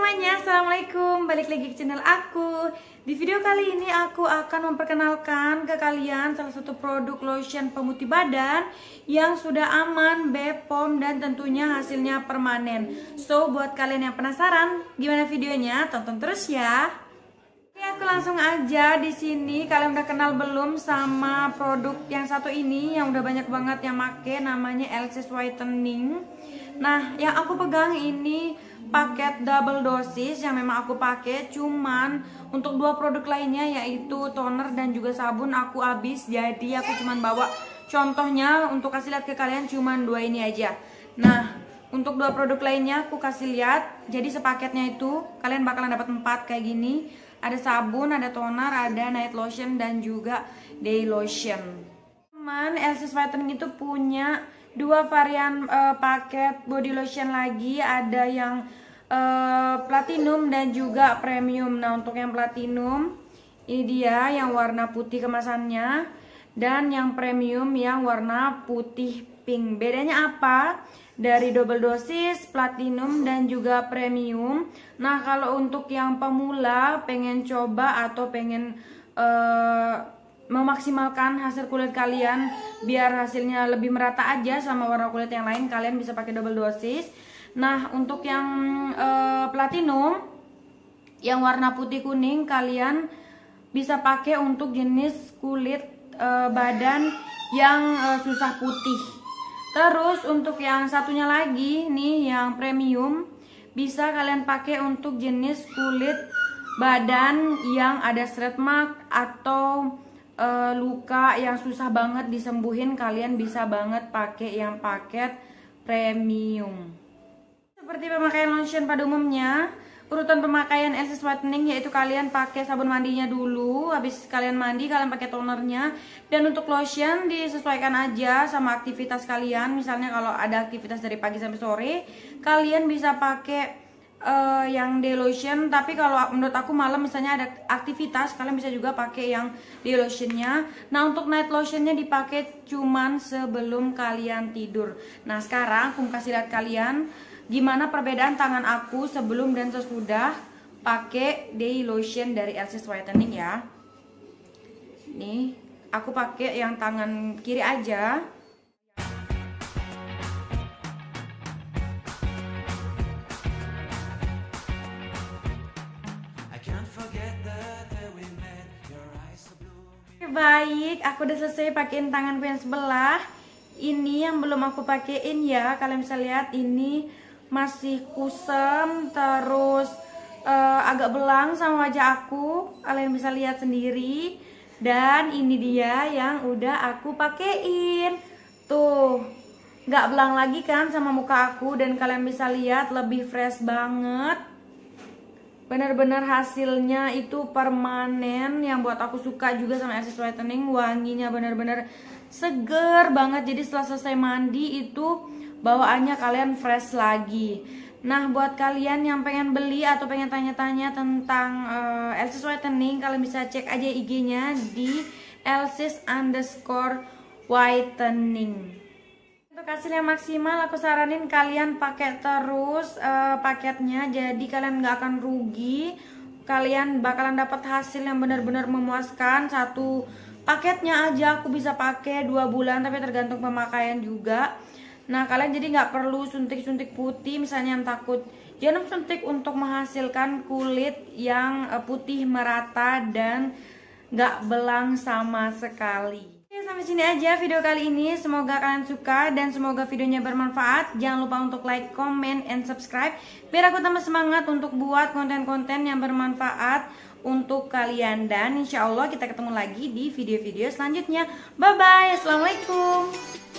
semuanya, Assalamualaikum Balik lagi ke channel aku Di video kali ini aku akan memperkenalkan ke kalian Salah satu produk lotion pemutih badan Yang sudah aman, bepom, dan tentunya hasilnya permanen So, buat kalian yang penasaran Gimana videonya, tonton terus ya Oke, aku langsung aja di sini Kalian udah kenal belum sama produk yang satu ini Yang udah banyak banget yang make Namanya LC Whitening Nah, yang aku pegang ini paket double dosis yang memang aku pakai cuman untuk dua produk lainnya yaitu toner dan juga sabun aku habis jadi aku cuman bawa contohnya untuk kasih lihat ke kalian cuman dua ini aja. Nah, untuk dua produk lainnya aku kasih lihat. Jadi sepaketnya itu kalian bakalan dapat empat kayak gini. Ada sabun, ada toner, ada night lotion dan juga day lotion. cuman Elsie's Vitamin itu punya dua varian uh, paket body lotion lagi ada yang uh, platinum dan juga premium nah untuk yang platinum ini dia yang warna putih kemasannya dan yang premium yang warna putih pink bedanya apa dari double dosis, platinum, dan juga premium. Nah, kalau untuk yang pemula, pengen coba atau pengen uh, memaksimalkan hasil kulit kalian biar hasilnya lebih merata aja sama warna kulit yang lain kalian bisa pakai double dosis nah untuk yang e, platinum yang warna putih kuning kalian bisa pakai untuk jenis kulit e, badan yang e, susah putih terus untuk yang satunya lagi nih yang premium bisa kalian pakai untuk jenis kulit badan yang ada stretch mark atau uh, luka yang susah banget disembuhin kalian bisa banget pakai yang paket premium seperti pemakaian lotion pada umumnya urutan pemakaian essence whitening yaitu kalian pakai sabun mandinya dulu habis kalian mandi kalian pakai tonernya dan untuk lotion disesuaikan aja sama aktivitas kalian misalnya kalau ada aktivitas dari pagi sampai sore kalian bisa pakai uh, yang day lotion tapi kalau menurut aku malam misalnya ada aktivitas kalian bisa juga pakai yang day lotionnya nah untuk night lotionnya dipakai cuman sebelum kalian tidur nah sekarang aku kasih lihat kalian gimana perbedaan tangan aku sebelum dan sesudah pakai day lotion dari Elsie's Whitening ya nih aku pakai yang tangan kiri aja baik aku udah selesai pakein tanganku yang sebelah ini yang belum aku pakein ya kalian bisa lihat ini masih kusam terus uh, agak belang sama wajah aku kalian bisa lihat sendiri dan ini dia yang udah aku pakein tuh nggak belang lagi kan sama muka aku dan kalian bisa lihat lebih fresh banget benar-benar hasilnya itu permanen yang buat aku suka juga sama Airsis Whitening wanginya benar-benar seger banget jadi setelah selesai mandi itu bawaannya kalian fresh lagi Nah buat kalian yang pengen beli atau pengen tanya-tanya tentang uh, eh, Elsis Whitening Kalian bisa cek aja IG-nya di Elsis underscore whitening hasil yang maksimal aku saranin kalian pakai terus uh, paketnya jadi kalian nggak akan rugi kalian bakalan dapat hasil yang benar-benar memuaskan satu paketnya aja aku bisa pakai dua bulan tapi tergantung pemakaian juga nah kalian jadi nggak perlu suntik-suntik putih misalnya yang takut jangan suntik untuk menghasilkan kulit yang eh, putih merata dan nggak belang sama sekali sampai sini aja video kali ini. Semoga kalian suka dan semoga videonya bermanfaat. Jangan lupa untuk like, comment, and subscribe. Biar aku tambah semangat untuk buat konten-konten yang bermanfaat untuk kalian. Dan insya Allah kita ketemu lagi di video-video selanjutnya. Bye-bye. Assalamualaikum.